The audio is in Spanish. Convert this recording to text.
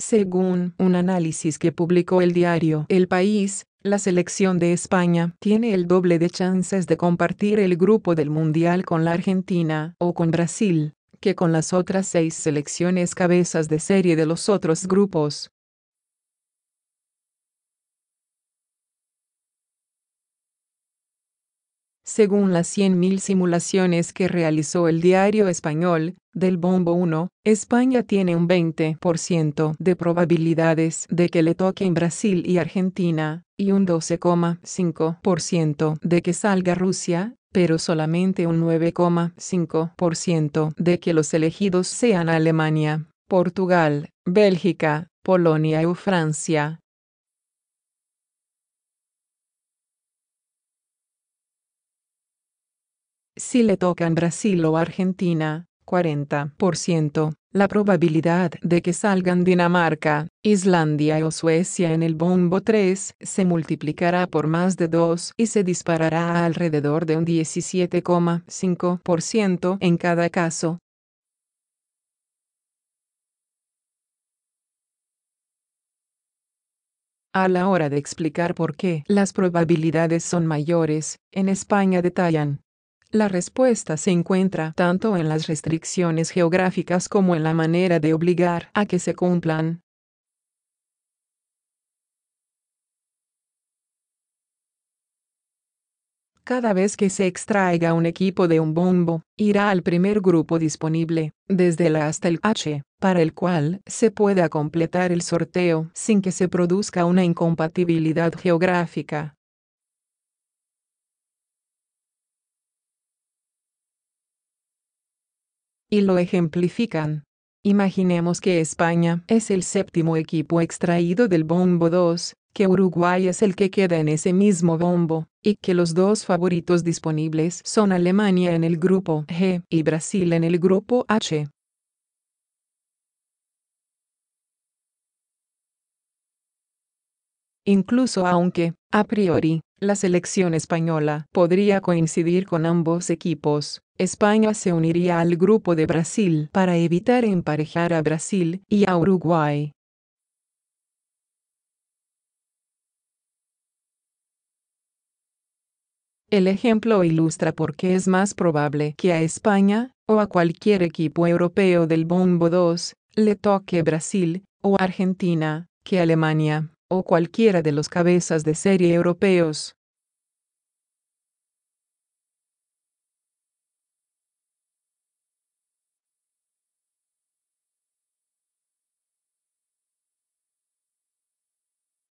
Según un análisis que publicó el diario El País, la selección de España tiene el doble de chances de compartir el grupo del Mundial con la Argentina o con Brasil, que con las otras seis selecciones cabezas de serie de los otros grupos. Según las 100.000 simulaciones que realizó el diario español, del Bombo 1, España tiene un 20% de probabilidades de que le toquen Brasil y Argentina, y un 12,5% de que salga Rusia, pero solamente un 9,5% de que los elegidos sean Alemania, Portugal, Bélgica, Polonia o Francia. Si le tocan Brasil o Argentina, 40%. La probabilidad de que salgan Dinamarca, Islandia o Suecia en el bombo 3 se multiplicará por más de 2 y se disparará alrededor de un 17,5% en cada caso. A la hora de explicar por qué las probabilidades son mayores, en España detallan la respuesta se encuentra tanto en las restricciones geográficas como en la manera de obligar a que se cumplan. Cada vez que se extraiga un equipo de un bombo, irá al primer grupo disponible, desde la hasta el H, para el cual se pueda completar el sorteo sin que se produzca una incompatibilidad geográfica. y lo ejemplifican. Imaginemos que España es el séptimo equipo extraído del bombo 2, que Uruguay es el que queda en ese mismo bombo, y que los dos favoritos disponibles son Alemania en el grupo G y Brasil en el grupo H. Incluso aunque a priori, la selección española podría coincidir con ambos equipos. España se uniría al grupo de Brasil para evitar emparejar a Brasil y a Uruguay. El ejemplo ilustra por qué es más probable que a España, o a cualquier equipo europeo del Bombo 2, le toque Brasil, o Argentina, que Alemania o cualquiera de los cabezas de serie europeos.